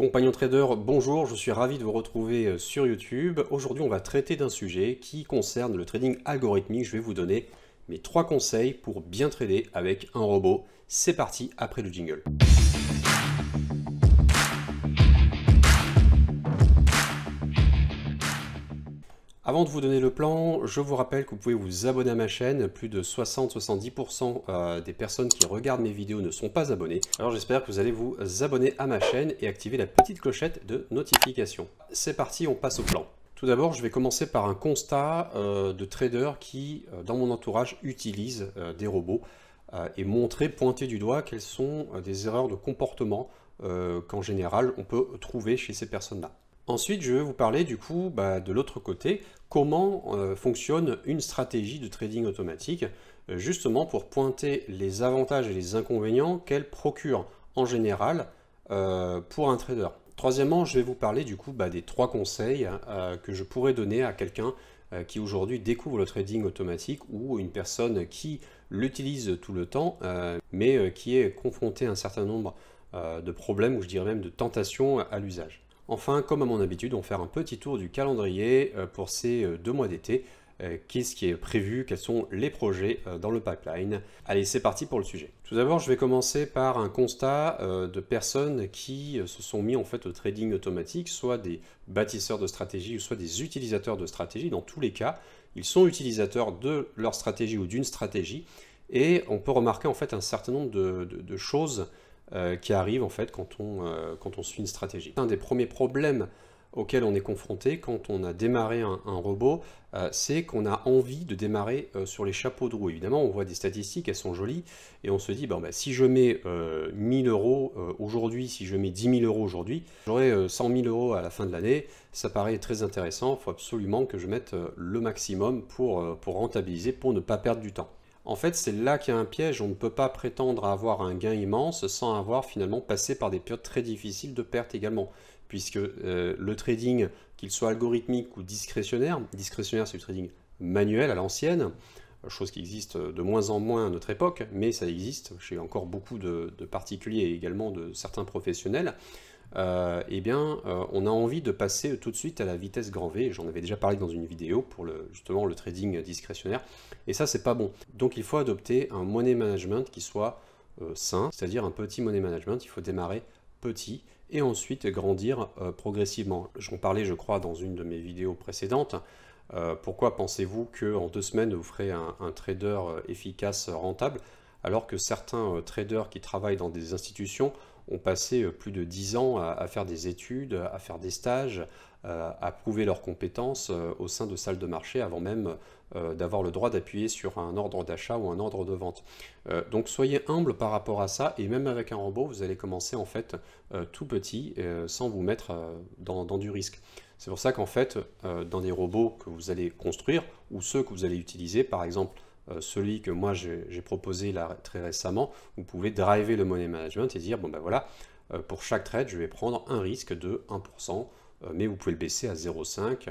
Compagnon trader, bonjour, je suis ravi de vous retrouver euh, sur YouTube. Aujourd'hui, on va traiter d'un sujet qui concerne le trading algorithmique. Je vais vous donner mes trois conseils pour bien trader avec un robot. C'est parti après le jingle. Avant de vous donner le plan, je vous rappelle que vous pouvez vous abonner à ma chaîne. Plus de 60-70% euh, des personnes qui regardent mes vidéos ne sont pas abonnées. Alors j'espère que vous allez vous abonner à ma chaîne et activer la petite clochette de notification. C'est parti, on passe au plan. Tout d'abord, je vais commencer par un constat euh, de traders qui, euh, dans mon entourage, utilisent des robots et montrer, pointer du doigt quelles sont des erreurs de comportement qu'en général on peut trouver chez ces personnes-là. Ensuite, je vais vous parler du coup bah, de l'autre côté, comment euh, fonctionne une stratégie de trading automatique, euh, justement pour pointer les avantages et les inconvénients qu'elle procure en général euh, pour un trader. Troisièmement, je vais vous parler du coup bah, des trois conseils que je pourrais donner à quelqu'un qui aujourd'hui découvre le trading automatique ou une personne qui l'utilise tout le temps, mais qui est confrontée à un certain nombre de problèmes ou je dirais même de tentations à l'usage. Enfin, comme à mon habitude, on va faire un petit tour du calendrier euh, pour ces euh, deux mois d'été. Euh, qu'est-ce qui est prévu Quels sont les projets dans le pipeline Allez, c'est parti pour le sujet. Tout d'abord, je vais commencer par un constat de personnes qui se sont mis en fait au trading automatique, soit des bâtisseurs de stratégie ou soit des utilisateurs de stratégie. Dans tous les cas, ils sont utilisateurs de leur stratégie ou d'une stratégie. Et on peut remarquer en fait un certain nombre de, de choses euh, qui arrive en fait quand on, euh, quand on suit une stratégie. Un des premiers problèmes auxquels on est confronté quand on a démarré un, robot, euh, c'est qu'on a envie de démarrer sur les chapeaux de roue. Évidemment, on voit des statistiques, elles sont jolies, et on se dit, ben, si je mets 1000 euros aujourd'hui, si je mets 10 000 euros aujourd'hui, j'aurai 100 000 euros à la fin de l'année, ça paraît très intéressant, il faut absolument que je mette le maximum pour, pour rentabiliser, pour ne pas perdre du temps. En fait, c'est là qu'il y a un piège. On ne peut pas prétendre avoir un gain immense sans avoir finalement passé par des périodes très difficiles de perte également. Puisque euh, le trading, qu'il soit algorithmique ou discrétionnaire, discrétionnaire c'est le trading manuel à l'ancienne, chose qui existe de moins en moins à notre époque, mais ça existe chez encore beaucoup de particuliers et également de certains professionnels. Euh, eh bien, euh, on a envie de passer tout de suite à la vitesse grand V. J'en avais déjà parlé dans une vidéo pour le, justement le trading discrétionnaire. Et ça, c'est pas bon. Donc, il faut adopter un money management qui soit euh, sain, c'est-à-dire un petit money management. Il faut démarrer petit et ensuite grandir progressivement. J'en parlais, je crois, dans une de mes vidéos précédentes. pourquoi pensez-vous qu'en deux semaines, vous ferez un, un trader efficace, rentable alors que certains traders qui travaillent dans des institutions ont passé euh, plus de 10 ans à, faire des études, à faire des stages, euh, à prouver leurs compétences euh, au sein de salles de marché avant même d'avoir le droit d'appuyer sur un ordre d'achat ou un ordre de vente. donc soyez humble par rapport à ça et même avec un robot, vous allez commencer en fait tout petit sans vous mettre dans, dans du risque. C'est pour ça qu'en fait, dans des robots que vous allez construire ou ceux que vous allez utiliser, par exemple euh, celui que moi j'ai proposé là très récemment, vous pouvez driver le money management et dire, bon ben voilà, euh, pour chaque trade, je vais prendre un risque de 1%, euh, mais vous pouvez le baisser à 0,5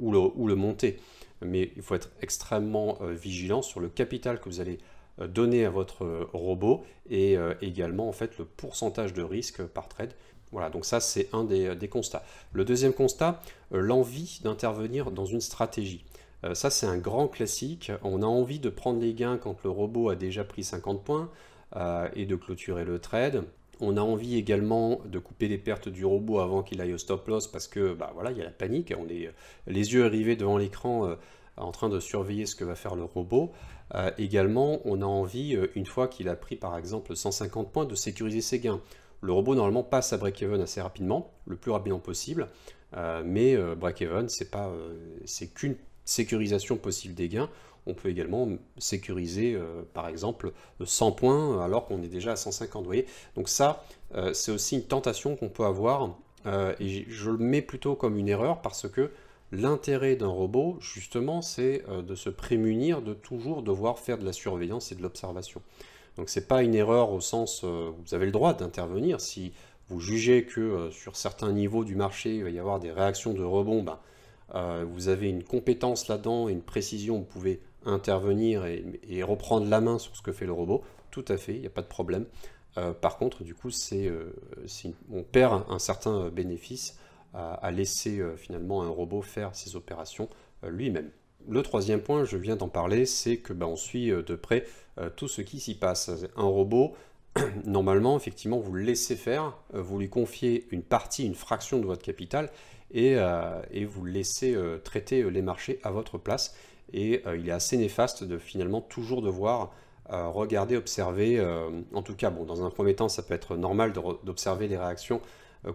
ou, le, monter. Mais il faut être extrêmement vigilant sur le capital que vous allez donner à votre robot et également en fait le pourcentage de risque par trade. Voilà, donc ça c'est un des, constats. Le deuxième constat, l'envie d'intervenir dans une stratégie. Euh, ça, c'est un grand classique. On a envie de prendre les gains quand le robot a déjà pris 50 points euh, et de clôturer le trade. On a envie également de couper les pertes du robot avant qu'il aille au stop loss parce que bah voilà, il y a la panique, on est euh, les yeux arrivés devant l'écran en train de surveiller ce que va faire le robot. également, on a envie, une fois qu'il a pris par exemple 150 points, de sécuriser ses gains. Le robot normalement passe à break-even assez rapidement, le plus rapidement possible, mais break-even, c'est pas, c'est qu'une sécurisation possible des gains, on peut également sécuriser euh, par exemple 100 points alors qu'on est déjà à 150. Vous Donc ça, euh, c'est aussi une tentation qu'on peut avoir euh, et je le mets plutôt comme une erreur parce que l'intérêt d'un robot, justement, c'est de se prémunir de toujours devoir faire de la surveillance et de l'observation. Donc c'est pas une erreur au sens vous avez le droit d'intervenir si vous jugez que sur certains niveaux du marché il va y avoir des réactions de rebond, bah, euh, vous avez une compétence là-dedans, une précision, vous pouvez intervenir et, reprendre la main sur ce que fait le robot, tout à fait, il n'y a pas de problème. Euh, par contre, du coup, c'est, euh, on perd un, certain bénéfice à, laisser finalement un robot faire ses opérations lui-même. Le troisième point, je viens d'en parler, c'est que ben, on suit de près tout ce qui s'y passe. Un robot, normalement, effectivement, vous le laissez faire, vous lui confiez une partie, une fraction de votre capital, euh, et, vous laissez euh, traiter euh, les marchés à votre place. Et il est assez néfaste de finalement toujours devoir regarder, observer. en tout cas, bon, dans un premier temps, ça peut être normal d'observer les réactions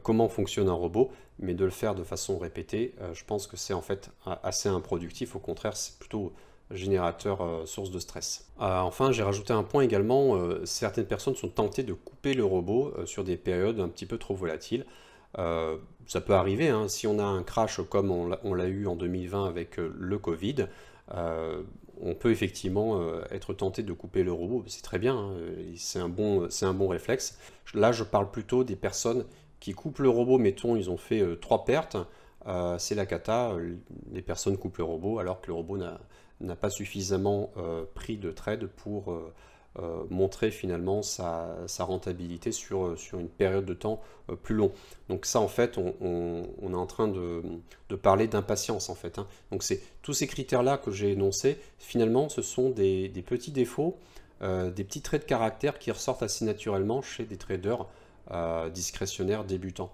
comment fonctionne un robot, mais de le faire de façon répétée, je pense que c'est en fait assez improductif. Au contraire, c'est plutôt générateur source de stress. enfin, j'ai rajouté un point également, certaines personnes sont tentées de couper le robot sur des périodes un petit peu trop volatiles. Euh, ça peut arriver, hein. si on a un crash comme on l'a eu en 2020 avec euh, le Covid, euh, on peut effectivement être tenté de couper le robot. C'est très bien, hein. c'est un, bon, un bon réflexe. Là, je parle plutôt des personnes qui coupent le robot, mettons, ils ont fait trois pertes. c'est la cata, les personnes coupent le robot alors que le robot n'a pas suffisamment pris de trade pour, euh, montrer finalement sa, rentabilité sur, euh, sur, une période de temps euh, plus long. Donc ça en fait on, est en train de, parler d'impatience en fait. Hein. Donc c'est tous ces critères là que j'ai énoncés finalement ce sont des, petits défauts, des petits traits de caractère qui ressortent assez naturellement chez des traders discrétionnaires débutants.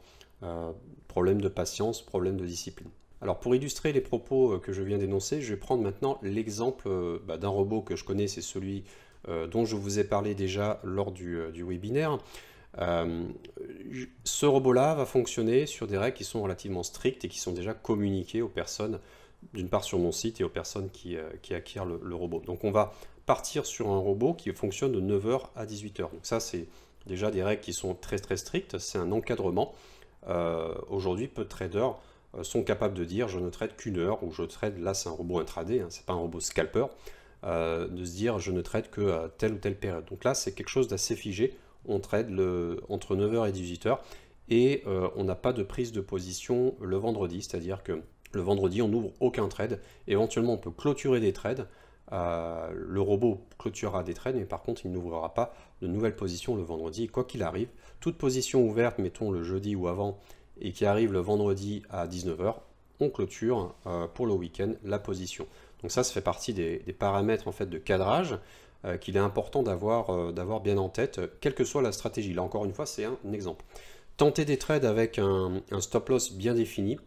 problème de patience, problème de discipline. Alors pour illustrer les propos que je viens d'énoncer, je vais prendre maintenant l'exemple bah, d'un robot que je connais, c'est celui euh, dont je vous ai parlé déjà lors du, euh, webinaire. Euh, ce robot-là va fonctionner sur des règles qui sont relativement strictes et qui sont déjà communiquées aux personnes, d'une part sur mon site et aux personnes qui, acquièrent le, robot. Donc on va partir sur un robot qui fonctionne de 9h à 18h. Donc ça, c'est déjà des règles qui sont très très strictes, c'est un encadrement. Aujourd'hui, peu de traders sont capables de dire je ne trade qu'une heure ou je trade, là c'est un robot intraday, hein, c'est pas un robot scalper. Euh, de se dire je ne trade que telle ou telle période. Donc là, c'est quelque chose d'assez figé. On trade le, entre 9h et 18h et euh, on n'a pas de prise de position le vendredi, c'est-à-dire que le vendredi, on n'ouvre aucun trade. Éventuellement, on peut clôturer des trades. Euh, le robot clôturera des trades, mais par contre, il n'ouvrira pas de nouvelles positions le vendredi. Quoi qu'il arrive, toute position ouverte, mettons le jeudi ou avant, et qui arrive le vendredi à 19h, on clôture pour le week-end la position. Donc ça, ça fait partie des, paramètres en fait de cadrage euh, qu'il est important euh, d'avoir bien en tête, quelle que soit la stratégie. Là, encore une fois, c'est un exemple. Tenter des trades avec un, stop loss bien défini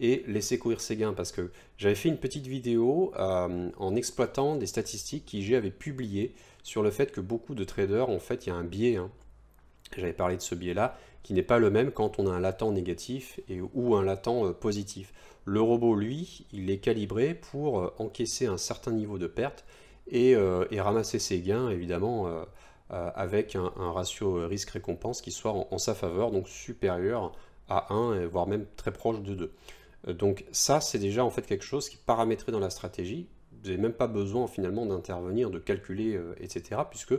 et laisser courir ses gains parce que j'avais fait une petite vidéo euh, en exploitant des statistiques qui avait publiées sur le fait que beaucoup de traders, en fait, il y a un biais. Hein. J'avais parlé de ce biais-là qui n'est pas le même quand on a un latent négatif et, ou un latent euh, positif. Le robot, lui, il est calibré pour euh, encaisser un certain niveau de perte et, euh, ramasser ses gains, évidemment, avec un, ratio risque-récompense qui soit en, en, sa faveur, donc supérieur à 1, voire même très proche de 2. Donc ça, c'est déjà en fait quelque chose qui est paramétré dans la stratégie. Vous n'avez même pas besoin finalement d'intervenir, de calculer, etc., puisque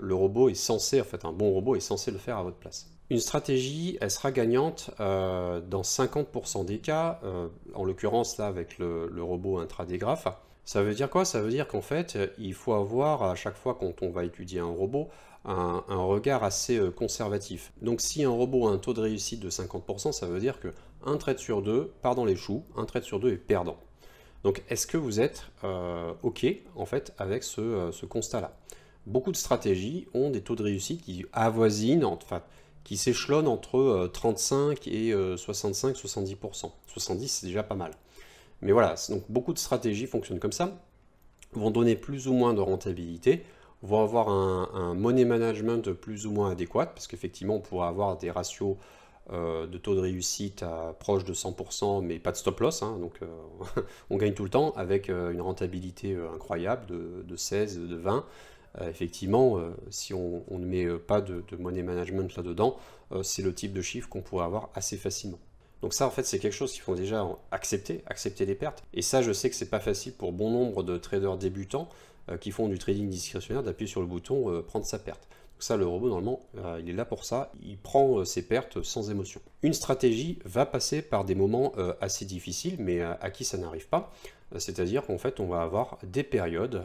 le robot est censé, en fait, un bon robot est censé le faire à votre place. Une stratégie, elle sera gagnante euh, dans 50% des cas, euh, en l'occurrence là avec le, robot intradégraphe. Ça veut dire quoi Ça veut dire qu'en fait, il faut avoir à chaque fois quand on va étudier un robot, un, regard assez euh, conservatif. Donc si un robot a un taux de réussite de 50%, ça veut dire que un trait sur deux part dans les choux, un trait sur deux est perdant. Donc est-ce que vous êtes OK en fait avec ce, constat-là Beaucoup de stratégies ont des taux de réussite qui avoisinent, en fait, qui s'échelonne entre 35 euh, et 65-70%. Euh, 70 c'est déjà pas mal. Mais voilà, donc beaucoup de stratégies fonctionnent comme ça, vont donner plus ou moins de rentabilité, vont avoir un, money management plus ou moins adéquat, parce qu'effectivement on pourra avoir des ratios euh, de taux de réussite à proche de 100%, mais pas de stop loss, hein. donc on gagne tout le temps avec une rentabilité incroyable de, de 16, de 20, euh, effectivement, euh, si on, ne met euh, pas de, de money management là-dedans, c'est le type de chiffre qu'on pourrait avoir assez facilement. Donc ça, en fait, c'est quelque chose qu'il faut déjà accepter, accepter les pertes. Et ça, je sais que c'est pas facile pour bon nombre de traders débutants qui font du trading discrétionnaire d'appuyer sur le bouton prendre sa perte. Ça, le robot, normalement, euh, il est là pour ça. Il prend euh, ses pertes sans émotion. Une stratégie va passer par des moments euh, assez difficiles, mais à qui ça n'arrive pas. C'est-à-dire qu'en fait, on va avoir des périodes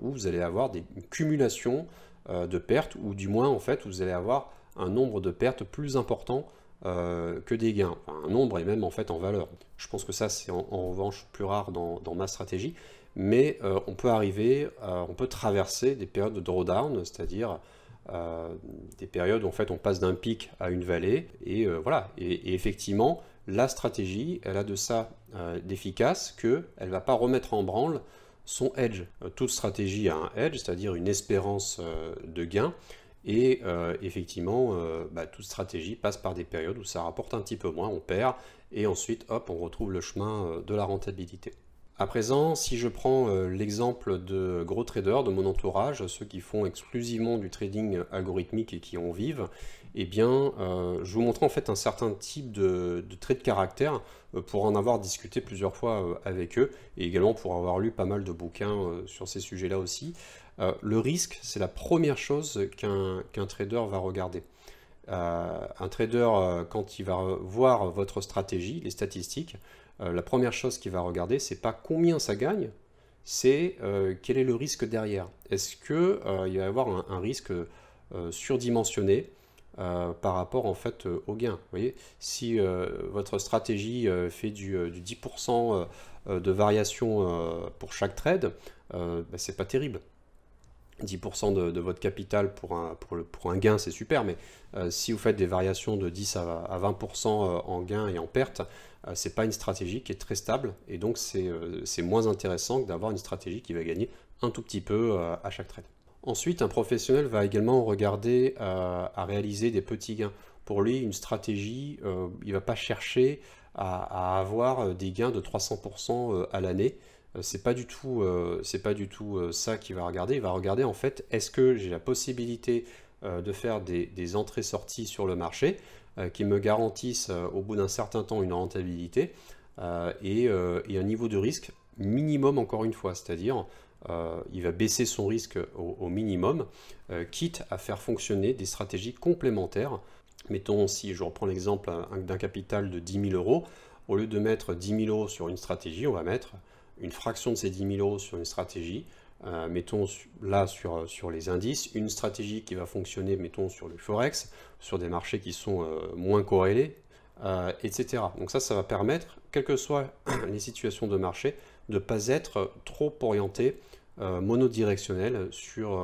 où vous allez avoir des cumulations de pertes, ou du moins, en fait, vous allez avoir un nombre de pertes plus important que des gains, un nombre et même en fait en valeur. Je pense que ça c'est en, revanche plus rare dans, ma stratégie, mais on peut arriver, on peut traverser des périodes de drawdown, c'est-à-dire des périodes où en fait on passe d'un pic à une vallée. Et euh, voilà, et, effectivement, la stratégie, elle a de ça euh, d'efficace qu'elle ne va pas remettre en branle son edge. Euh, toute stratégie a un edge, c'est-à-dire une espérance de gain. Et effectivement, bah, toute stratégie passe par des périodes où ça rapporte un petit peu moins, on perd, et ensuite, hop, on retrouve le chemin de la rentabilité. À présent, si je prends euh, l'exemple de gros traders de mon entourage, ceux qui font exclusivement du trading algorithmique et qui en vivent, eh bien, euh, je vous montre en fait un certain type de, trait de caractère euh, pour en avoir discuté plusieurs fois avec eux et également pour avoir lu pas mal de bouquins sur ces sujets-là aussi. le risque, c'est la première chose qu'un trader va regarder. un trader, quand il va voir votre stratégie, les statistiques, euh, la première chose qu'il va regarder, c'est pas combien ça gagne, c'est euh, quel est le risque derrière. Est-ce qu'il euh, va y avoir un, risque surdimensionné par rapport en fait au gain Vous voyez, si votre stratégie fait du, 10% de variation pour chaque trade, ce bah, c'est pas terrible. 10% de, votre capital pour un, gain, c'est super, mais si vous faites des variations de 10 à, à 20% en gain et en perte, euh, c'est pas une stratégie qui est très stable et donc euh, c'est moins intéressant que d'avoir une stratégie qui va gagner un tout petit peu euh, à chaque trade. Ensuite, un professionnel va également regarder à, réaliser des petits gains. Pour lui, une stratégie, il ne va pas chercher à, avoir des gains de 300% à l'année. Ce pas du tout, pas du tout ça qu'il va regarder. Il va regarder en fait, est-ce que j'ai la possibilité de faire des entrées-sorties sur le marché euh, qui me garantissent euh, au bout d'un certain temps une rentabilité euh, et, un niveau de risque minimum encore une fois, c'est-à-dire il va baisser son risque au, au minimum, quitte à faire fonctionner des stratégies complémentaires. Mettons, si je reprends l'exemple d'un capital de 10 000 euros, au lieu de mettre 10 000 euros sur une stratégie, on va mettre une fraction de ces 10 000 euros sur une stratégie, euh, mettons là euh, sur, les indices, une stratégie qui va fonctionner, mettons sur le forex, sur des marchés qui sont euh, moins corrélés, etc. Donc ça, ça va permettre, quelles que soient les situations de marché, de ne pas être trop orienté, monodirectionnel sur,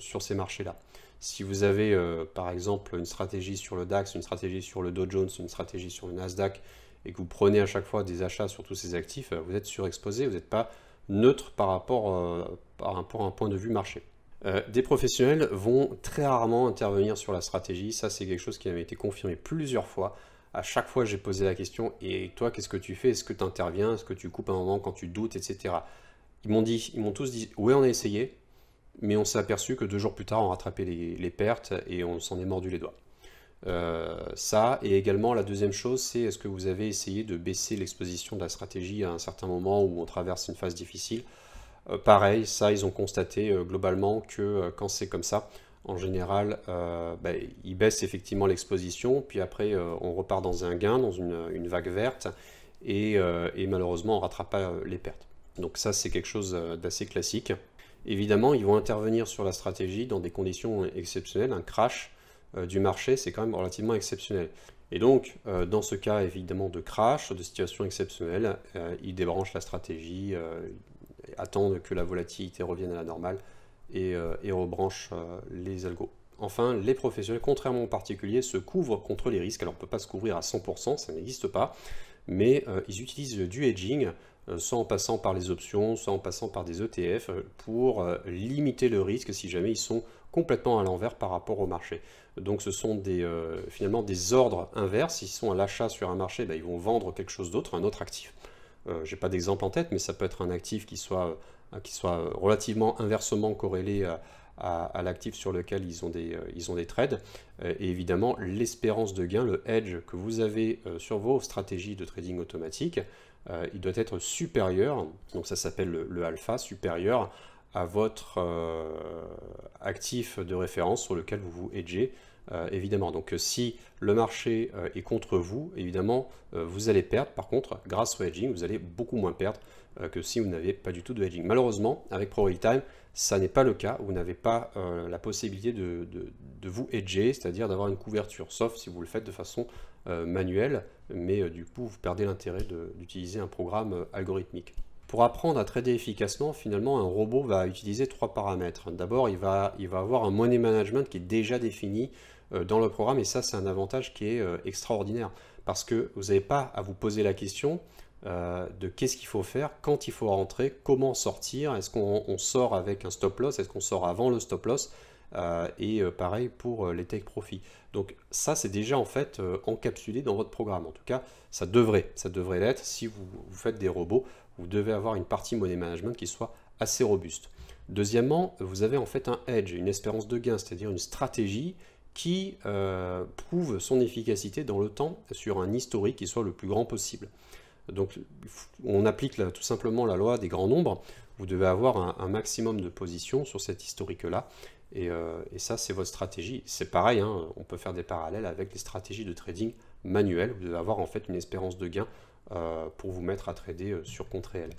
sur ces marchés-là. Si vous avez par exemple une stratégie sur le DAX, une stratégie sur le Dow Jones, une stratégie sur le Nasdaq, et que vous prenez à chaque fois des achats sur tous ces actifs, vous êtes surexposé, vous n'êtes pas neutre par rapport, euh, par rapport à un point de vue marché. Euh, des professionnels vont très rarement intervenir sur la stratégie, ça c'est quelque chose qui avait été confirmé plusieurs fois. À chaque fois j'ai posé la question, et toi qu'est-ce que tu fais Est-ce que tu interviens Est-ce que tu coupes un moment quand tu doutes, etc. Ils m'ont dit, ils m'ont tous dit, Oui, on a essayé, mais on s'est aperçu que deux jours plus tard on rattrapait les pertes et on s'en est mordu les doigts. Euh, ça, et également la deuxième chose, c'est est-ce que vous avez essayé de baisser l'exposition de la stratégie à un certain moment où on traverse une phase difficile euh, Pareil, ça, ils ont constaté euh, globalement que quand c'est comme ça, en général, ben, ils baissent effectivement l'exposition, puis après, on repart dans un gain, dans une, vague verte, et, et, malheureusement, on rattrape pas les pertes. Donc ça, c'est quelque chose d'assez classique. Évidemment, ils vont intervenir sur la stratégie dans des conditions exceptionnelles, un crash, euh, du marché, c'est quand même relativement exceptionnel. Et donc, euh, dans ce cas évidemment de crash, de situation exceptionnelle, euh, ils débranchent la stratégie, attendent que la volatilité revienne à la normale et, rebranchent les algos. Enfin, les professionnels, contrairement aux particuliers, se couvrent contre les risques. Alors, on ne peut pas se couvrir à 100%, ça n'existe pas, mais ils utilisent du hedging, soit en passant par les options, soit en passant par des ETF, pour limiter le risque si jamais ils sont complètement à l'envers par rapport au marché. Donc ce sont des, euh, finalement des ordres inverses. Ils sont à l'achat sur un marché, bah, ils vont vendre quelque chose d'autre, un autre actif. Euh, Je n'ai pas d'exemple en tête, mais ça peut être un actif qui soit, euh, qui soit relativement inversement corrélé à, l'actif sur lequel ils ont des, ils ont des trades. et évidemment, l'espérance de gain, le hedge que vous avez sur vos stratégies de trading automatique, il doit être supérieur, donc ça s'appelle le, le alpha, supérieur à votre euh, actif de référence sur lequel vous vous hedgez, euh, évidemment. Donc euh, si le marché est contre vous, évidemment, vous allez perdre. Par contre, grâce au hedging, vous allez beaucoup moins perdre que si vous n'avez pas du tout de hedging. Malheureusement, avec ProRealTime, ça n'est pas le cas. Vous n'avez pas la possibilité de, vous hedger, c'est-à-dire d'avoir une couverture, sauf si vous le faites de façon manuelle. Mais du coup, vous perdez l'intérêt d'utiliser un programme algorithmique. Pour apprendre à trader efficacement, finalement, un robot va utiliser trois paramètres. D'abord, il va, il va avoir un money management qui est déjà défini euh, dans le programme, et ça, c'est un avantage qui est euh, extraordinaire, parce que vous n'avez pas à vous poser la question euh, de qu'est-ce qu'il faut faire, quand il faut rentrer, comment sortir, est-ce qu'on sort avec un stop loss, est-ce qu'on sort avant le stop loss, euh, et euh, pareil pour euh, les take profit. Donc ça, c'est déjà en fait encapsulé dans votre programme. En tout cas, ça devrait, ça devrait l'être. Si vous, faites des robots, vous devez avoir une partie money management qui soit assez robuste. Deuxièmement, vous avez en fait un edge, une espérance de gain, c'est-à-dire une stratégie qui prouve son efficacité dans le temps sur un historique qui soit le plus grand possible. Donc on applique tout simplement la loi des grands nombres, vous devez avoir un, un maximum de positions sur cet historique-là, euh, et, ça, c'est votre stratégie. C'est pareil, hein, on peut faire des parallèles avec les stratégies de trading manuelles. Vous devez avoir en fait une espérance de gain euh, pour vous mettre à trader euh, sur compte réel.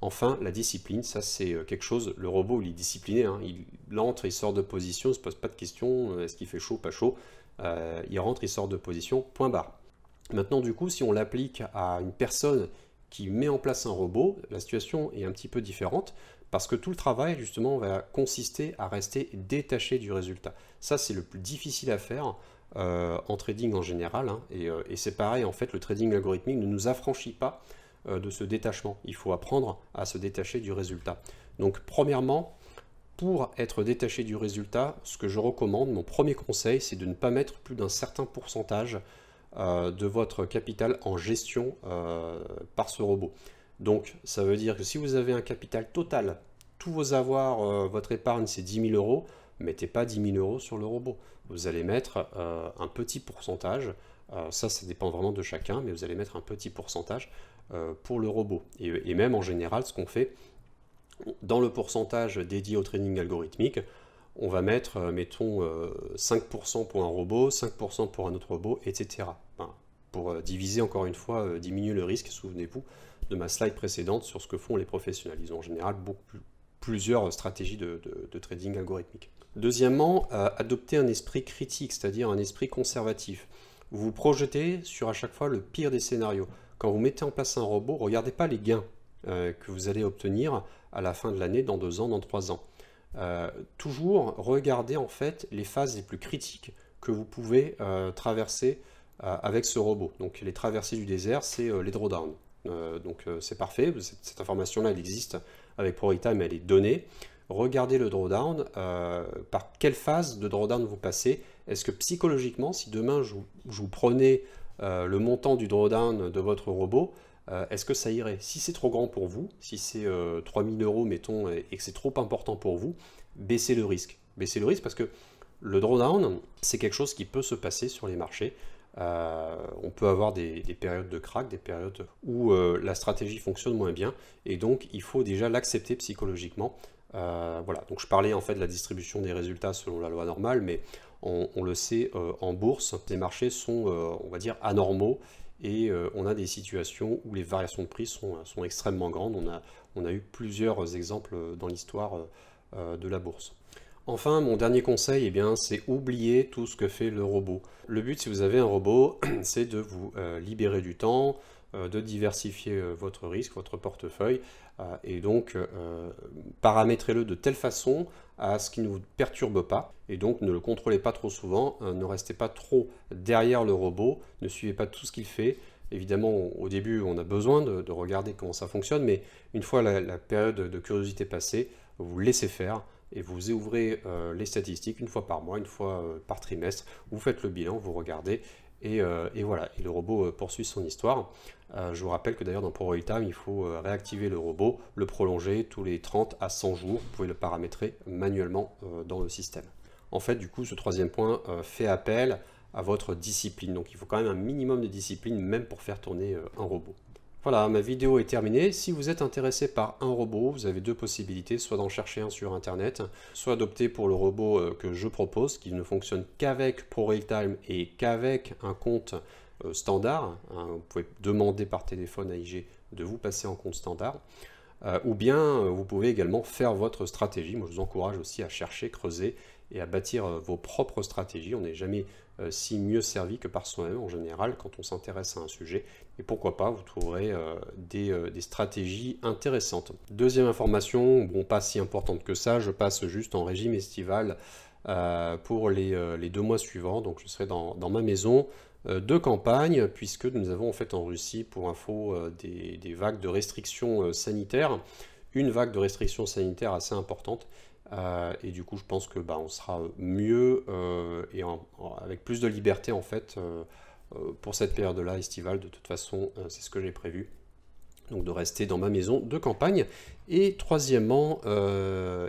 Enfin, la discipline, ça c'est quelque chose, le robot il est discipliné, hein. il, entre, il sort de position, il ne se pose pas de questions, est-ce qu'il fait chaud, pas chaud, il rentre, il sort de position, point barre. Maintenant du coup, si on l'applique à une personne qui met en place un robot, la situation est un petit peu différente parce que tout le travail justement va consister à rester détaché du résultat. Ça c'est le plus difficile à faire euh, en trading en général hein, euh, et, c'est pareil en fait le trading algorithmique ne nous affranchit pas euh, de ce détachement. Il faut apprendre à se détacher du résultat. Donc premièrement, pour être détaché du résultat, ce que je recommande, mon premier conseil, c'est de ne pas mettre plus d'un certain pourcentage euh, de votre capital en gestion euh, par ce robot. Donc ça veut dire que si vous avez un capital total, tous vos avoirs, euh, votre épargne c'est 10 000 euros, mettez pas 10 000 euros sur le robot. Vous allez mettre un petit pourcentage, ça, ça dépend vraiment de chacun, mais vous allez mettre un petit pourcentage pour le robot. Et, et, même en général, ce qu'on fait dans le pourcentage dédié au training algorithmique, on va mettre, euh, mettons, 5% euh, pour un robot, 5% pour un autre robot, etc. pour euh, diviser, encore une fois, diminuer le risque, souvenez-vous de ma slide précédente sur ce que font les professionnels. Ils ont en général beaucoup plusieurs stratégies de, trading algorithmique. Deuxièmement, adopter un esprit critique, c'est-à-dire un esprit conservatif. Vous vous projetez sur à chaque fois le pire des scénarios. Quand vous mettez en place un robot, regardez pas les gains que vous allez obtenir à la fin de l'année, dans deux ans, dans trois ans. Euh, toujours regarder en fait les phases les plus critiques que vous pouvez euh, traverser euh, avec ce robot. Donc les traversées du désert, c'est les drawdowns. donc c'est parfait, cette, information-là, elle existe avec mais elle est donnée. Regardez le drawdown, par quelle phase de drawdown vous passez. Est-ce que psychologiquement, si demain je vous prenais le montant du drawdown de votre robot, euh, est-ce que ça irait Si c'est trop grand pour vous, si c'est 3000 euh, euros, mettons, et, que c'est trop important pour vous, baissez le risque. Baissez le risque parce que le drawdown, c'est quelque chose qui peut se passer sur les marchés. Euh, on peut avoir des, périodes de crack, des périodes où la stratégie fonctionne moins bien, et donc il faut déjà l'accepter psychologiquement. voilà, donc je parlais en fait de la distribution des résultats selon la loi normale, mais on, on le sait en bourse, les marchés sont, on va dire, anormaux et euh, on a des situations où les variations de prix sont, euh, extrêmement grandes. On a, eu plusieurs exemples dans l'histoire euh, de la bourse. Enfin, mon dernier conseil, eh c'est oublier tout ce que fait le robot. Le but, si vous avez un robot, c'est de vous libérer du temps, de diversifier votre risque, votre portefeuille, et donc paramétrez-le de telle façon à ce qui ne vous perturbe pas. Et donc ne le contrôlez pas trop souvent, hein, ne restez pas trop derrière le robot, ne suivez pas tout ce qu'il fait. Évidemment, au début, on a besoin de, regarder comment ça fonctionne, mais une fois la, période de curiosité passée, vous laissez faire et vous ouvrez euh, les statistiques une fois par mois, une fois euh, par trimestre. Vous faites le bilan, vous regardez euh, et, voilà, et le robot euh, poursuit son histoire. Euh, je vous rappelle que d'ailleurs dans Pro il faut réactiver le robot, le prolonger tous les 30 à 100 jours. Vous pouvez le paramétrer manuellement dans le système. En fait, du coup, ce troisième point fait appel à votre discipline. Donc il faut quand même un minimum de discipline même pour faire tourner un robot. Voilà, ma vidéo est terminée. Si vous êtes intéressé par un robot, vous avez deux possibilités, soit d'en chercher un sur Internet, soit d'opter pour le robot euh, que je propose, qui ne fonctionne qu'avec ProRailTime et qu'avec un compte euh, standard. Hein. Vous pouvez demander par téléphone à IG de vous passer en compte standard. Euh, ou bien vous pouvez également faire votre stratégie. Moi, je vous encourage aussi à chercher, creuser et à bâtir euh, vos propres stratégies. On n'est jamais euh, si mieux servi que par soi-même en général quand on s'intéresse à un sujet. Et pourquoi pas, vous trouverez euh, des, stratégies intéressantes. Deuxième information, bon pas si importante que ça, je passe juste en régime estival pour les, deux mois suivants. Donc je serai dans, ma maison de campagne, puisque nous avons en fait en Russie, pour info, des vagues de restrictions sanitaires. Une vague de restrictions sanitaires assez importante euh, et du coup, je pense que bah, on sera mieux euh, et avec plus de liberté en fait euh, pour cette période-là estivale. De toute façon, c'est ce que j'ai prévu. Donc de rester dans ma maison de campagne. Et troisièmement,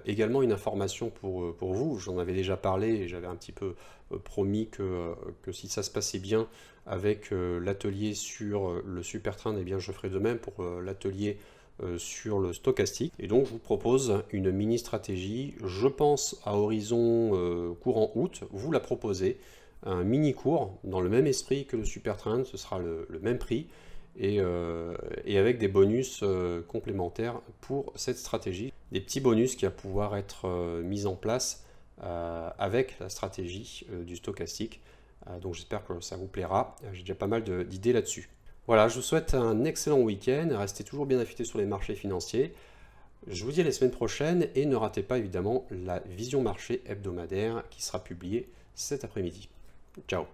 également une information pour, vous. J'en avais déjà parlé et j'avais un petit peu promis que, si ça se passait bien avec l'atelier sur le super train, eh bien je ferai de même pour l'atelier euh, sur le stochastique. Et donc je vous propose une mini stratégie, je pense à horizon euh, courant août, vous la proposez, un mini cours dans le même esprit que le super train ce sera le, même prix. Euh, et, avec des bonus complémentaires pour cette stratégie. Des petits bonus qui va pouvoir être mis en place avec la stratégie du stochastique. donc j'espère que ça vous plaira. J'ai déjà pas mal d'idées là-dessus. Voilà, je vous souhaite un excellent week-end. Restez toujours bien affûtés sur les marchés financiers. Je vous dis à la semaine prochaine et ne ratez pas évidemment la vision marché hebdomadaire qui sera publiée cet après-midi. Ciao